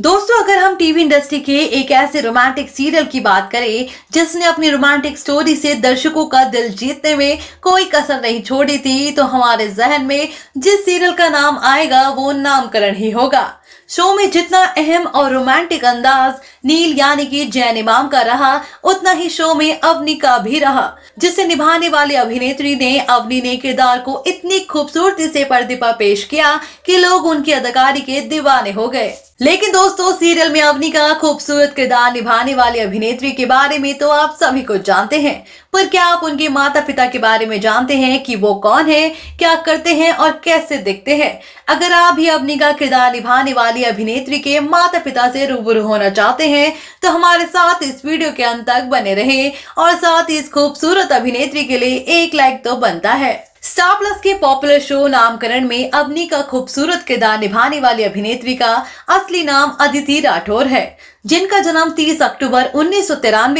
दोस्तों अगर हम टीवी इंडस्ट्री के एक ऐसे रोमांटिक सीरियल की बात करें जिसने अपनी रोमांटिक स्टोरी से दर्शकों का दिल जीतने में कोई कसर नहीं छोड़ी थी तो हमारे जहन में जिस सीरियल का नाम आएगा वो नामकरण ही होगा शो में जितना अहम और रोमांटिक अंदाज नील यानी कि जैन इमाम का रहा उतना ही शो में अवनी का भी रहा जिसे निभाने वाले अभिनेत्री ने अवनी ने किरदार को इतनी खूबसूरती से पर्दे पर पेश किया कि लोग उनकी अदाकारी के दीवाने हो गए लेकिन दोस्तों सीरियल में अवनी का खूबसूरत किरदार निभाने वाली अभिनेत्री के बारे में तो आप सभी कुछ जानते हैं पर क्या आप उनके माता पिता के बारे में जानते हैं कि वो कौन है क्या करते हैं और कैसे दिखते हैं अगर आप भी अवनी का किरदार निभाने वाली अभिनेत्री के माता पिता से रूबरू होना चाहते हैं हैं तो हमारे साथ इस वीडियो के अंत तक बने रहे और साथ ही इस खूबसूरत अभिनेत्री के लिए एक लाइक तो बनता है स्टार प्लस के पॉपुलर शो नामकरण में अवनी का खूबसूरत किरदार निभाने वाली अभिनेत्री का असली नाम अदिति राठौर है जिनका जन्म 30 अक्टूबर उन्नीस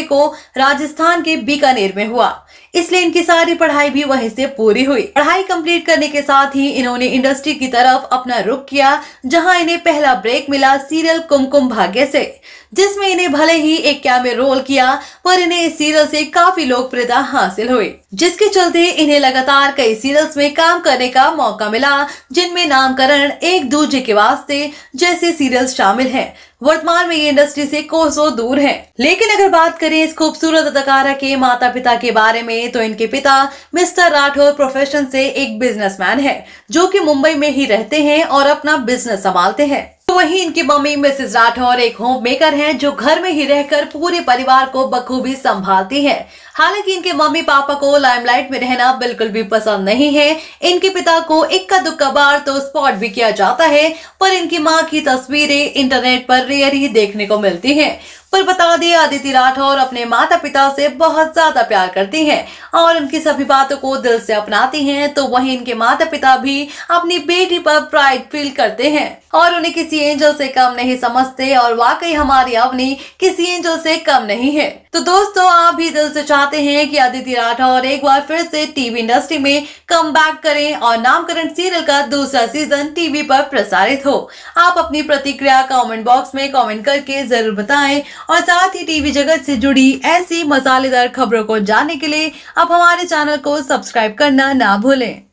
को राजस्थान के बीकानेर में हुआ इसलिए इनकी सारी पढ़ाई भी वहीं से पूरी हुई पढ़ाई कंप्लीट करने के साथ ही इन्होंने इंडस्ट्री की तरफ अपना रुख किया जहां इन्हें पहला ब्रेक मिला सीरियल कुमकुम भाग्य से जिसमें इन्हें भले ही एक में रोल किया पर इन्हें इस सीरियल से काफी लोकप्रियता हासिल हुई जिसके चलते इन्हें लगातार कई सीरियल्स में काम करने का मौका मिला जिनमें नामकरण एक दूजे के वास्ते जैसे सीरियल शामिल है वर्तमान में ये इंडस्ट्री से कोसों दूर है लेकिन अगर बात करें इस खूबसूरत अदाकारा के माता पिता के बारे में तो इनके पिता मिस्टर राठौर प्रोफेशन से एक बिजनेसमैन है जो कि मुंबई में ही रहते हैं और अपना बिजनेस संभालते हैं तो वहीं इनकी मम्मी मिसेज राठौर एक होम मेकर है जो घर में ही रहकर पूरे परिवार को बखूबी संभालती है हालांकि इनके मम्मी पापा को लाइमलाइट में रहना बिल्कुल भी पसंद नहीं है इनके पिता को इक्का दुक्का बार तो स्पॉट भी किया जाता है पर इनकी माँ की तस्वीरें इंटरनेट पर रेयर ही देखने को मिलती है पर बता दें आदिति राठौर अपने माता पिता से बहुत ज्यादा प्यार करती हैं और उनकी सभी बातों को दिल से अपनाती हैं तो वहीं इनके माता पिता भी अपनी बेटी पर प्राइड फील करते हैं और उन्हें किसी एंजल से कम नहीं समझते और वाकई हमारी अवनी किसी एंजल से कम नहीं है तो दोस्तों आप भी दिल से चाहते हैं कि आदित्य राठौर एक बार फिर से टीवी इंडस्ट्री में कम बैक करें और नामकरण सीरियल का दूसरा सीजन टीवी पर प्रसारित हो आप अपनी प्रतिक्रिया कमेंट बॉक्स में कमेंट करके जरूर बताएं और साथ ही टीवी जगत से जुड़ी ऐसी मसालेदार खबरों को जानने के लिए आप हमारे चैनल को सब्सक्राइब करना ना भूलें